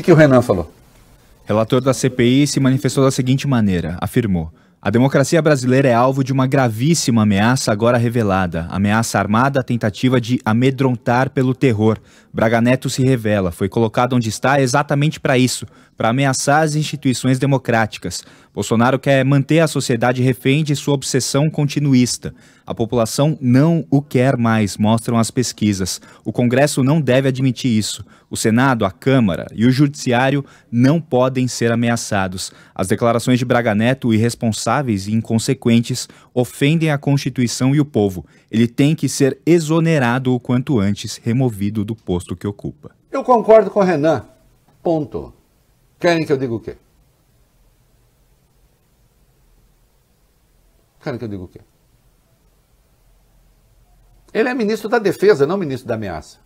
que, que o Renan falou? Relator da CPI se manifestou da seguinte maneira: afirmou. A democracia brasileira é alvo de uma gravíssima ameaça agora revelada, ameaça armada, tentativa de amedrontar pelo terror, Braga Neto se revela, foi colocado onde está exatamente para isso, para ameaçar as instituições democráticas. Bolsonaro quer manter a sociedade refém de sua obsessão continuista. A população não o quer mais, mostram as pesquisas. O Congresso não deve admitir isso. O Senado, a Câmara e o Judiciário não podem ser ameaçados. As declarações de Braga Neto, irresponsáveis e inconsequentes, ofendem a Constituição e o povo. Ele tem que ser exonerado o quanto antes, removido do posto posto que ocupa. Eu concordo com o Renan. Ponto. Querem que eu diga o quê? Querem que eu diga o quê? Ele é ministro da Defesa, não ministro da Ameaça.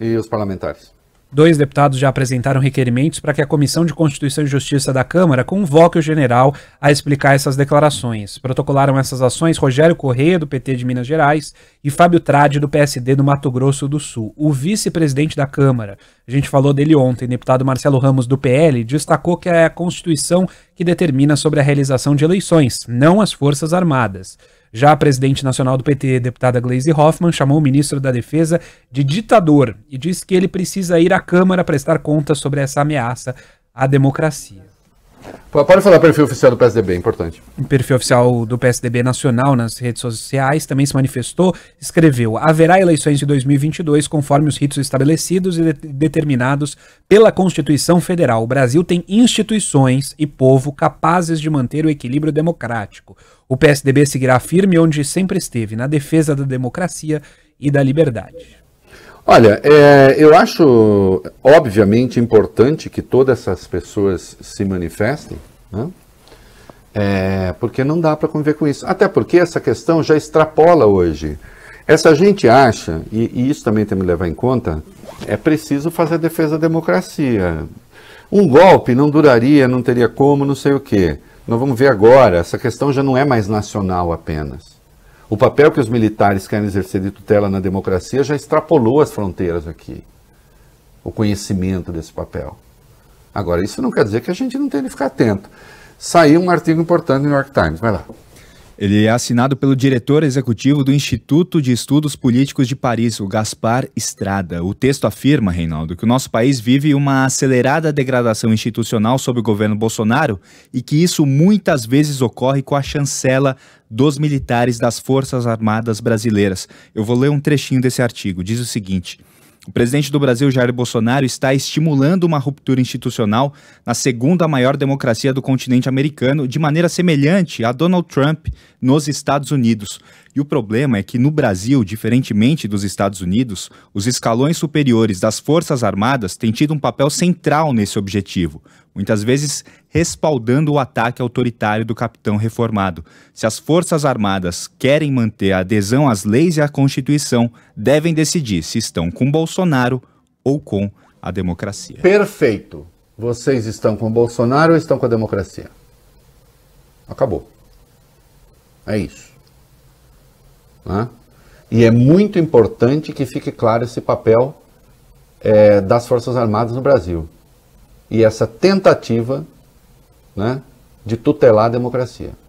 E os parlamentares? Dois deputados já apresentaram requerimentos para que a Comissão de Constituição e Justiça da Câmara convoque o general a explicar essas declarações. Protocolaram essas ações Rogério Correia, do PT de Minas Gerais, e Fábio Trade, do PSD do Mato Grosso do Sul. O vice-presidente da Câmara, a gente falou dele ontem, deputado Marcelo Ramos, do PL, destacou que é a Constituição que determina sobre a realização de eleições, não as Forças Armadas. Já a presidente nacional do PT, deputada Gleisi Hoffmann, chamou o ministro da Defesa de ditador e disse que ele precisa ir à Câmara prestar contas sobre essa ameaça à democracia. Pode falar perfil oficial do PSDB, é importante. O perfil oficial do PSDB nacional nas redes sociais também se manifestou, escreveu: haverá eleições de 2022 conforme os ritos estabelecidos e de determinados pela Constituição Federal. O Brasil tem instituições e povo capazes de manter o equilíbrio democrático. O PSDB seguirá firme onde sempre esteve, na defesa da democracia e da liberdade. Olha, é, eu acho obviamente importante que todas essas pessoas se manifestem, né? é, porque não dá para conviver com isso. Até porque essa questão já extrapola hoje. Essa gente acha, e, e isso também tem que levar em conta, é preciso fazer a defesa da democracia. Um golpe não duraria, não teria como, não sei o quê. Nós vamos ver agora, essa questão já não é mais nacional apenas. O papel que os militares querem exercer de tutela na democracia já extrapolou as fronteiras aqui. O conhecimento desse papel. Agora, isso não quer dizer que a gente não tenha de ficar atento. Saiu um artigo importante no New York Times, vai lá. Ele é assinado pelo diretor executivo do Instituto de Estudos Políticos de Paris, o Gaspar Estrada. O texto afirma, Reinaldo, que o nosso país vive uma acelerada degradação institucional sob o governo Bolsonaro e que isso muitas vezes ocorre com a chancela dos militares das Forças Armadas Brasileiras. Eu vou ler um trechinho desse artigo. Diz o seguinte: o presidente do Brasil, Jair Bolsonaro, está estimulando uma ruptura institucional na segunda maior democracia do continente americano, de maneira semelhante a Donald Trump nos Estados Unidos. E o problema é que no Brasil, diferentemente dos Estados Unidos, os escalões superiores das Forças Armadas têm tido um papel central nesse objetivo muitas vezes respaldando o ataque autoritário do capitão reformado. Se as Forças Armadas querem manter a adesão às leis e à Constituição, devem decidir se estão com Bolsonaro ou com a democracia. Perfeito. Vocês estão com Bolsonaro ou estão com a democracia? Acabou. É isso. Né? E é muito importante que fique claro esse papel é, das Forças Armadas no Brasil e essa tentativa né, de tutelar a democracia.